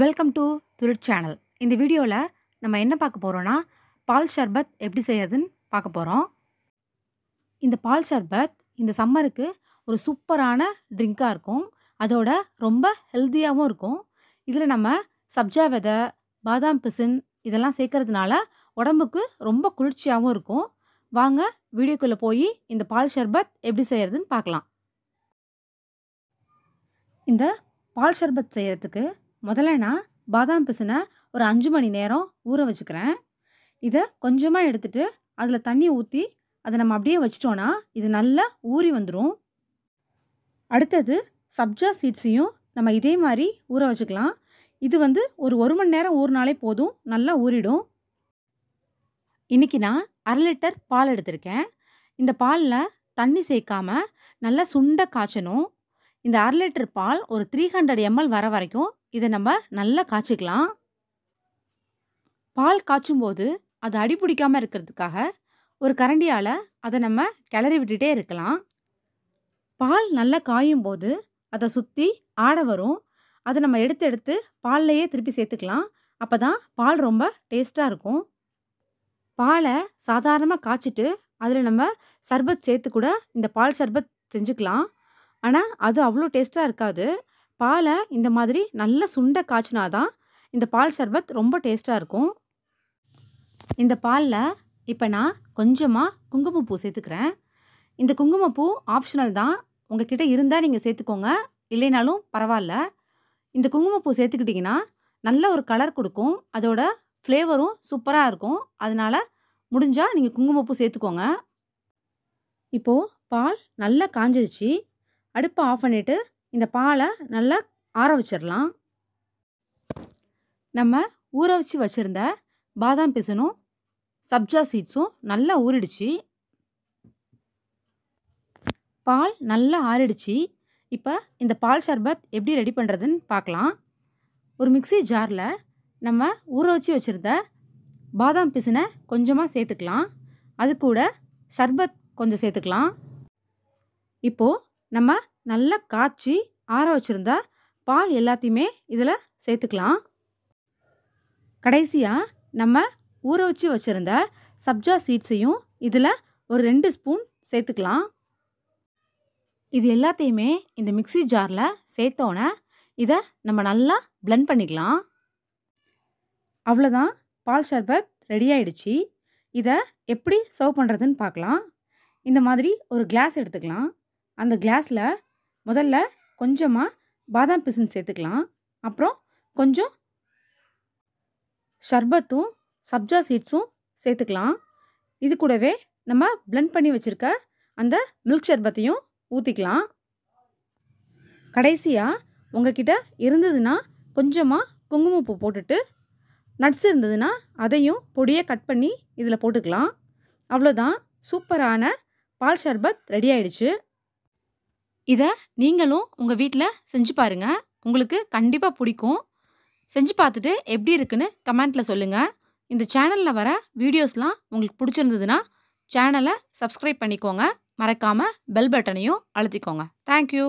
welcome to துருட் channel இந்த வீடியோவில் நம்ம என்ன பார்க்க போகிறோன்னா பால் ஷர்பத் எப்படி செய்யறதுன்னு பார்க்க போகிறோம் இந்த பால் ஷர்பத் இந்த சம்மருக்கு ஒரு சூப்பரான ட்ரிங்காக இருக்கும் அதோட ரொம்ப ஹெல்த்தியாகவும் இருக்கும் இதில் நம்ம சப்ஜா விதை பாதாம் பிசின் இதெல்லாம் சேர்க்கறதுனால உடம்புக்கு ரொம்ப குளிர்ச்சியாகவும் இருக்கும் வாங்க வீடியோக்குள்ளே போய் இந்த பால் ஷர்பத் எப்படி செய்கிறதுன்னு பார்க்கலாம் இந்த பால் ஷர்பத் செய்கிறதுக்கு முதல்ல நான் பாதாம் பிசினை ஒரு அஞ்சு மணி நேரம் ஊற வச்சுக்கிறேன் இதை கொஞ்சமாக எடுத்துகிட்டு அதில் தண்ணி ஊற்றி அதை நம்ம அப்படியே வச்சிட்டோன்னா இது நல்லா ஊறி வந்துடும் அடுத்தது சப்ஜா சீட்ஸையும் நம்ம இதே மாதிரி ஊற வச்சுக்கலாம் இது வந்து ஒரு ஒரு மணி நேரம் ஊறினாலே போதும் நல்லா ஊறிடும் இன்றைக்கி நான் அரை லிட்டர் பால் எடுத்திருக்கேன் இந்த பாலில் தண்ணி சேர்க்காம நல்லா சுண்ட காய்ச்சணும் இந்த அரை லிட்டர் பால் ஒரு த்ரீ ஹண்ட்ரட் எம்எல் வர வரைக்கும் இதை நம்ம நல்லா காய்ச்சிக்கலாம் பால் காய்ச்சும் போது அது அடிப்பிடிக்காமல் இருக்கிறதுக்காக ஒரு கரண்டியால் அதை நம்ம கிளறி விட்டுகிட்டே இருக்கலாம் பால் நல்லா காயும் போது அதை சுற்றி ஆட வரும் அதை நம்ம எடுத்து எடுத்து பால்லையே திருப்பி சேர்த்துக்கலாம் அப்போ தான் பால் ரொம்ப டேஸ்ட்டாக இருக்கும் பாலை சாதாரணமாக காய்ச்சிட்டு அதில் நம்ம சர்பத் சேர்த்து கூட இந்த பால் சர்பத் செஞ்சுக்கலாம் ஆனால் அது அவ்வளோ டேஸ்ட்டாக இருக்காது பாலை இந்த மாதிரி நல்ல சுண்டை காய்ச்சினா தான் இந்த பால் சர்பத் ரொம்ப டேஸ்ட்டாக இருக்கும் இந்த பாலில் இப்போ நான் கொஞ்சமாக குங்குமப்பூ சேர்த்துக்கிறேன் இந்த குங்குமப்பூ ஆப்ஷனல் தான் உங்ககிட்ட இருந்தால் நீங்கள் சேர்த்துக்கோங்க இல்லைனாலும் பரவாயில்ல இந்த குங்குமப்பூ சேர்த்துக்கிட்டிங்கன்னா நல்ல ஒரு கலர் கொடுக்கும் அதோட ஃப்ளேவரும் சூப்பராக இருக்கும் அதனால் முடிஞ்சால் நீங்கள் குங்குமப்பூ சேர்த்துக்கோங்க இப்போது பால் நல்லா காஞ்சிடுச்சு அடுப்பை ஆஃப் பண்ணிவிட்டு இந்த பாலை நல்லா ஆற வச்சிடலாம் நம்ம ஊற வச்சு வச்சுருந்த பாதாம் பிசனும் சப்ஜா சீட்ஸும் நல்லா ஊறிடுச்சு பால் நல்லா ஆறிடுச்சு இப்போ இந்த பால் ஷர்பத் எப்படி ரெடி பண்ணுறதுன்னு பார்க்கலாம் ஒரு மிக்சி ஜாரில் நம்ம ஊற வச்சு வச்சுருந்த பாதாம் பிசினை கொஞ்சமாக சேர்த்துக்கலாம் அது கூட ஷர்பத் கொஞ்சம் சேர்த்துக்கலாம் இப்போது நம்ம நல்லா காய்ச்சி ஆற வச்சுருந்தா பால் எல்லாத்தையுமே இதில் சேர்த்துக்கலாம் கடைசியாக நம்ம ஊற வச்சு வச்சுருந்த சப்ஜா சீட்ஸையும் இதில் ஒரு ரெண்டு ஸ்பூன் சேர்த்துக்கலாம் இது எல்லாத்தையுமே இந்த மிக்சி ஜாரில் சேர்த்தோன்னே இதை நம்ம நல்லா பிளெண்ட் பண்ணிக்கலாம் அவ்வளோதான் பால் ஷர்பத் ரெடி ஆயிடுச்சு இதை எப்படி சர்வ் பண்ணுறதுன்னு பார்க்கலாம் இந்த மாதிரி ஒரு கிளாஸ் எடுத்துக்கலாம் அந்த கிளாஸில் முதல்ல கொஞ்சமாக பாதாம் பிசின் சேர்த்துக்கலாம் அப்புறம் கொஞ்சம் ஷர்பத்தும் சப்ஜா சீட்ஸும் சேர்த்துக்கலாம் இது கூடவே நம்ம பிளெண்ட் பண்ணி வச்சுருக்க அந்த மில்க் ஷர்பத்தையும் ஊற்றிக்கலாம் கடைசியாக உங்ககிட்ட இருந்ததுன்னா கொஞ்சமாக குங்குமப்பு போட்டுட்டு நட்ஸ் இருந்ததுன்னா அதையும் பொடியை கட் பண்ணி இதில் போட்டுக்கலாம் அவ்வளோதான் சூப்பரான பால் ஷர்பத் ரெடி ஆயிடுச்சு இதை நீங்களும் உங்கள் வீட்டில் செஞ்சு பாருங்கள் உங்களுக்கு கண்டிப்பாக பிடிக்கும் செஞ்சு பார்த்துட்டு எப்படி இருக்குன்னு கமெண்ட்டில் சொல்லுங்கள் இந்த சேனலில் வர வீடியோஸ்லாம் உங்களுக்கு பிடிச்சிருந்ததுன்னா சேனலை சப்ஸ்கிரைப் பண்ணிக்கோங்க மறக்காமல் பெல் பட்டனையும் அழுத்திக்கோங்க தேங்க்யூ